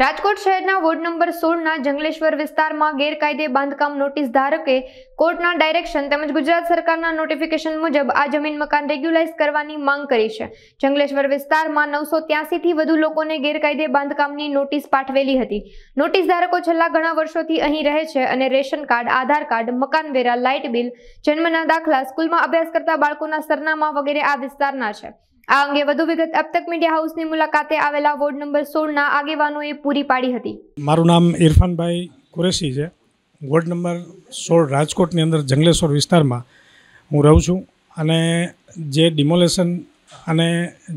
રાજકોટ શહેરના ward number સોળના Jangleshwar વિસ્તારમાં ગેરકાયદે બાંધકામ નોટિસ ધારકે કોર્ટના ડાયરેક્શન તેમજ ગુજરાત સરકારના નોટિફિકેશન મુજબ આ જમીન મકાન રેગ્યુલાઇઝ કરવાની માંગ કરી છે જંગલેશ્વર વિસ્તારમાં નવસો ત્યાસીથી વધુ લોકોને ગેરકાયદે બાંધકામની નોટિસ પાઠવેલી હતી નોટિસ ધારકો છેલ્લા ઘણા વર્ષોથી અહીં રહે છે અને રેશન કાર્ડ આધાર કાર્ડ મકાન વેરા લાઇટ બિલ જન્મના દાખલા સ્કૂલમાં અભ્યાસ કરતા બાળકોના સરનામા વગેરે આ વિસ્તારના છે આ અંગે વધુ વિગત અબ તક મીડિયા હાઉસની મુલાકાતે આવેલા વોર્ડ નંબર સોળના આગેવાનોએ પૂરી પાડી હતી મારું નામ ઇરફાનભાઈ કુરેશી છે વોર્ડ નંબર સોળ રાજકોટની અંદર જંગલેશ્વર વિસ્તારમાં હું રહું છું અને જે ડિમોલેશન અને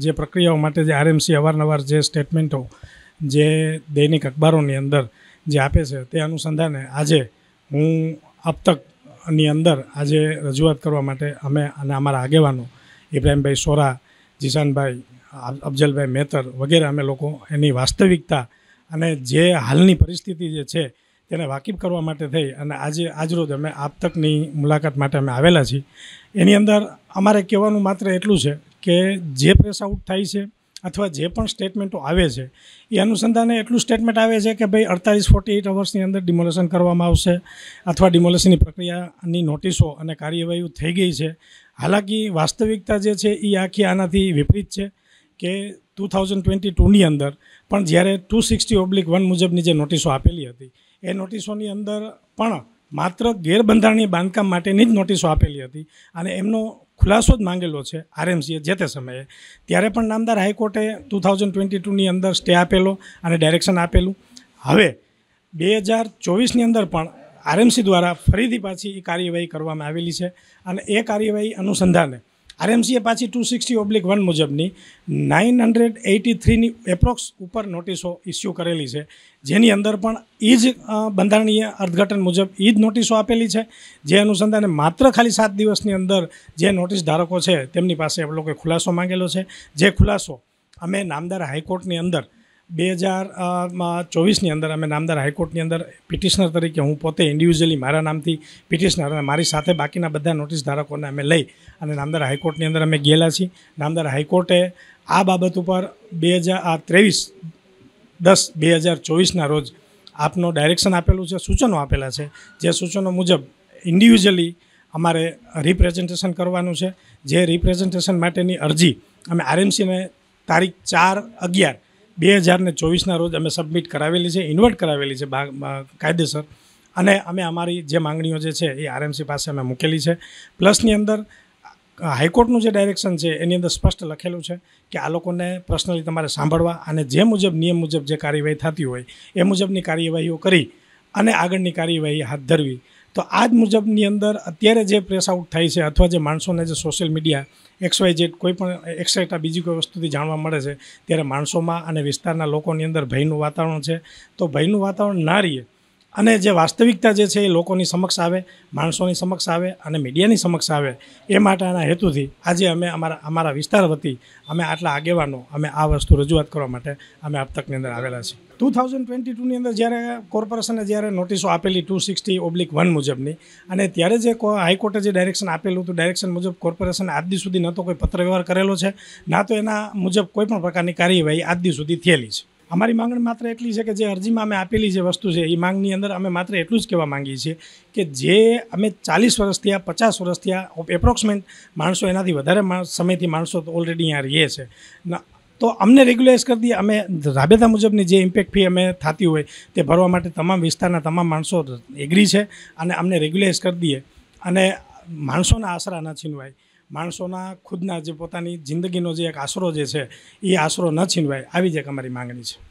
જે પ્રક્રિયાઓ માટે જે આરએમસી અવારનવાર જે સ્ટેટમેન્ટો જે દૈનિક અખબારોની અંદર જે આપે છે તે અનુસંધાને આજે હું અબતકની અંદર આજે રજૂઆત કરવા માટે અમે અને અમારા આગેવાનો ઇબ્રાહીમભાઈ સોરા જીશાનભાઈ અફજલભાઈ મેતર વગેરે અમે લોકો એની વાસ્તવિકતા અને જે હાલની પરિસ્થિતિ જે છે તેને વાકેફ કરવા માટે થઈ અને આજે આજરોજ અમે આપતકની મુલાકાત માટે અમે આવેલા છીએ એની અંદર અમારે કહેવાનું માત્ર એટલું છે કે જે પ્રેસ આઉટ થાય છે અથવા જે પણ સ્ટેટમેન્ટો આવે છે એ અનુસંધાને એટલું સ્ટેટમેન્ટ આવે છે કે ભાઈ અડતાલીસ ફોર્ટી એઇટ અવર્સની અંદર ડિમોલેશન કરવામાં આવશે અથવા ડિમોલેશનની પ્રક્રિયાની નોટિસો અને કાર્યવાહીઓ થઈ ગઈ છે હાલાકી વાસ્તવિકતા જે છે એ આખી આનાથી વિપરીત છે કે ટુ થાઉઝન્ડ ટ્વેન્ટી ટુની અંદર પણ જ્યારે ટુ સિક્સટી ઓબ્લિક વન મુજબની જે નોટિસો આપેલી હતી એ નોટિસોની અંદર પણ માત્ર ગેરબંધારણીય બાંધકામ માટેની જ નોટિસો આપેલી હતી અને એમનો ખુલાસો જ માંગેલો છે આરએમસીએ જે તે સમયે ત્યારે પણ નામદાર હાઈકોર્ટે ટુ થાઉઝન્ડ ટ્વેન્ટી ટુની અંદર સ્ટે આપેલો અને ડાયરેક્શન આપેલું હવે બે હજાર ચોવીસની અંદર પણ આરએમસી દ્વારા ફરીથી પાછી એ કાર્યવાહી કરવામાં આવેલી છે અને એ કાર્યવાહી અનુસંધાને આરએમસીએ પાછી ટુ સિક્સટી ઓબ્લિક વન મુજબની નાઇન હંડ્રેડ એટી થ્રીની એપ્રોક્સ ઉપર નોટિસો ઇસ્યુ કરેલી છે જેની અંદર પણ એ જ બંધારણીય અર્થઘટન મુજબ એ જ નોટિસો આપેલી છે જે અનુસંધાને માત્ર ખાલી સાત દિવસની અંદર જે નોટિસ ધારકો છે તેમની પાસે એ લોકોએ ખુલાસો માંગેલો છે જે ખુલાસો અમે નામદાર હાઈકોર્ટની અંદર 2008 માં 24 ની અંદર અમે નામદાર હાઈકોર્ટ ની અંદર પિટિશનર તરીકે હું પોતે ઇન્ડિવિજુઅલી મારા નામ થી પિટિશનર અને મારી સાથે બાકીના બધા નોટિસ ધારકોને અમે લઈ અને નામદાર હાઈકોર્ટ ની અંદર અમે ગયા હતા છે નામદાર હાઈકોર્ટે આ બાબત ઉપર 2023 10 2024 ના રોજ આપનો ડાયરેક્શન આપેલું છે સૂચનો આપેલા છે જે સૂચનો મુજબ ઇન્ડિવિજુઅલી અમારે રિપ્રેઝન્ટેશન કરવાનું છે જે રિપ્રેઝન્ટેશન માટેની અરજી અમે આરએમસી મે તારીખ 4 11 બે હજારને ચોવીસના રોજ અમે સબમિટ કરાવેલી છે ઇન્વર્ટ કરાવેલી છે કાયદેસર અને અમે અમારી જે માંગણીઓ જે છે એ આરએમસી પાસે અમે મૂકેલી છે પ્લસની અંદર હાઈકોર્ટનું જે ડાયરેક્શન છે એની અંદર સ્પષ્ટ લખેલું છે કે આ લોકોને પર્સનલી તમારે સાંભળવા અને જે મુજબ નિયમ મુજબ જે કાર્યવાહી થતી હોય એ મુજબની કાર્યવાહીઓ કરી અને આગળની કાર્યવાહી હાથ ધરવી તો આ જ મુજબની અંદર અત્યારે જે પ્રેસ આઉટ થાય છે અથવા જે માણસોને જે social media X Y Z કોઈ પણ એક્સ્ટ્રા બીજી કોઈ વસ્તુથી જાણવા મળે છે ત્યારે માણસોમાં અને વિસ્તારના લોકોની અંદર ભયનું વાતાવરણ છે તો ભયનું વાતાવરણ ના રહીએ અને જે વાસ્તવિકતા જે છે એ લોકોની સમક્ષ આવે માણસોની સમક્ષ આવે અને મીડિયાની સમક્ષ આવે એ માટેના હેતુથી આજે અમે અમારા અમારા વિસ્તાર વતી અમે આટલા આગેવાનો અમે આ વસ્તુ રજૂઆત કરવા માટે અમે તકની અંદર આવેલા છીએ ટુ થાઉઝન્ડ ટ્વેન્ટી ટુની અંદર જ્યારે કોર્પોરેશને જ્યારે નોટિસો આપેલી ટુ સિક્સટી ઓબ્લિક વન મુજબની અને ત્યારે જે હાઈકોર્ટે જે ડાયરેક્શન આપેલું હતું ડાયરેક્શન મુજબ કોર્પોરેશને આજદી સુધી ન તો કોઈ પત્ર વ્યવહાર કરેલો છે ના તો એના મુજબ કોઈપણ પ્રકારની કાર્યવાહી આજદી સુધી થયેલી છે અમારી માંગણી માત્ર એટલી છે કે જે અરજીમાં અમે આપેલી જે વસ્તુ છે એ માંગની અંદર અમે માત્ર એટલું જ કહેવા માંગીએ છીએ કે જે અમે ચાલીસ વર્ષથી આ પચાસ વર્ષથી આ એપ્રોક્સિમેટ માણસો એનાથી વધારે સમયથી માણસો તો ઓલરેડી અહીંયા રહીએ છે તો અમને રેગ્યુલાઇઝ કરી દઈએ અમે રાબેતા મુજબની જે ઇમ્પેક્ટ ફી અમે થતી હોય તે ભરવા માટે તમામ વિસ્તારના તમામ માણસો એગ્રી છે અને અમને રેગ્યુલાઇઝ કરી દઈએ અને માણસોના આશરા ન છીનવાય માણસોના ખુદના જે પોતાની જિંદગીનો જે એક આશરો જે છે એ આશરો ન છીનવાય આવી જ એક અમારી માંગણી છે